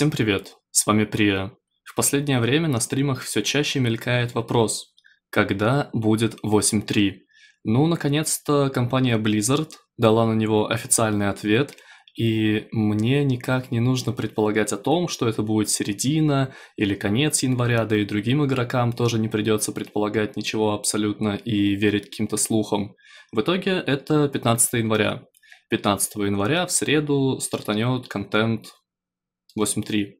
Всем привет, с вами Прия. В последнее время на стримах все чаще мелькает вопрос, когда будет 8.3? Ну, наконец-то компания Blizzard дала на него официальный ответ, и мне никак не нужно предполагать о том, что это будет середина или конец января, да и другим игрокам тоже не придется предполагать ничего абсолютно и верить каким-то слухам. В итоге это 15 января, 15 января в среду стартанет контент 8.3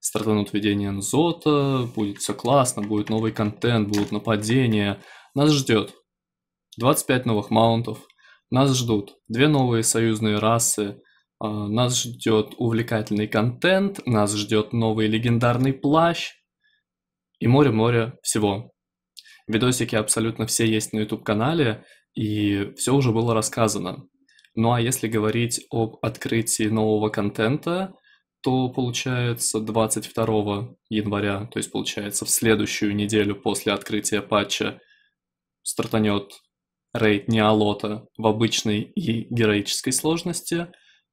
стартанут введение Нзота, будет все классно, будет новый контент, будут нападения. Нас ждет 25 новых маунтов, нас ждут две новые союзные расы, а, нас ждет увлекательный контент, нас ждет новый легендарный плащ и море-море всего. Видосики абсолютно все есть на YouTube-канале, и все уже было рассказано. Ну а если говорить об открытии нового контента – то получается 22 января, то есть получается в следующую неделю после открытия патча стартанет рейд Неолота в обычной и героической сложности,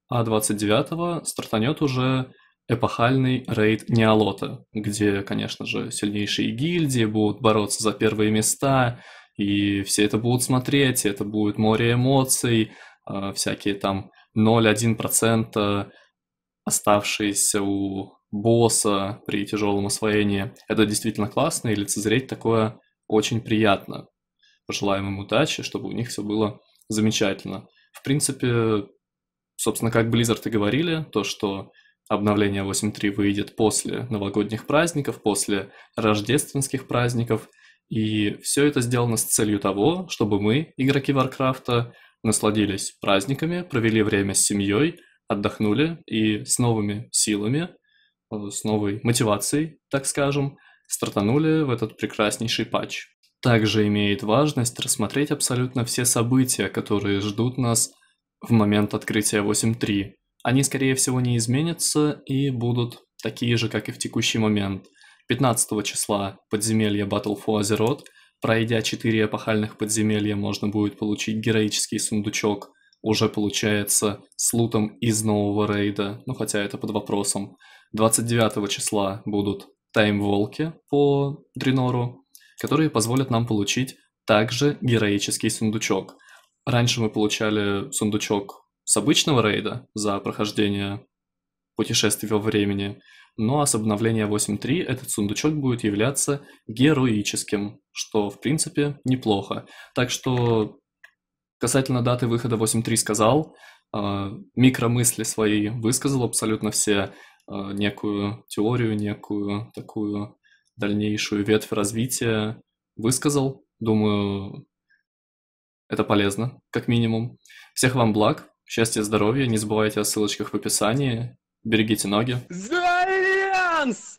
а 29 стартанет уже эпохальный рейд Неолота, где, конечно же, сильнейшие гильдии будут бороться за первые места, и все это будут смотреть, это будет море эмоций, а, всякие там 0,1% оставшиеся у босса при тяжелом освоении. Это действительно классно, и лицезреть такое очень приятно. Пожелаем им удачи, чтобы у них все было замечательно. В принципе, собственно, как Blizzard и говорили, то, что обновление 8.3 выйдет после новогодних праздников, после рождественских праздников, и все это сделано с целью того, чтобы мы, игроки Варкрафта, насладились праздниками, провели время с семьей, отдохнули и с новыми силами, э, с новой мотивацией, так скажем, стартанули в этот прекраснейший патч. Также имеет важность рассмотреть абсолютно все события, которые ждут нас в момент открытия 8.3. Они, скорее всего, не изменятся и будут такие же, как и в текущий момент. 15 числа подземелье Battle for Azeroth. Пройдя 4 эпохальных подземелья, можно будет получить героический сундучок – уже получается с лутом из нового рейда, ну хотя это под вопросом. 29 числа будут таймволки по Дринору, которые позволят нам получить также героический сундучок. Раньше мы получали сундучок с обычного рейда за прохождение путешествия во времени, но с обновления 8.3 этот сундучок будет являться героическим, что в принципе неплохо. Так что Касательно даты выхода 8.3 сказал, а, микромысли свои высказал абсолютно все, а, некую теорию, некую такую дальнейшую ветвь развития высказал. Думаю, это полезно, как минимум. Всех вам благ, счастья, здоровья, не забывайте о ссылочках в описании, берегите ноги. Зальянс!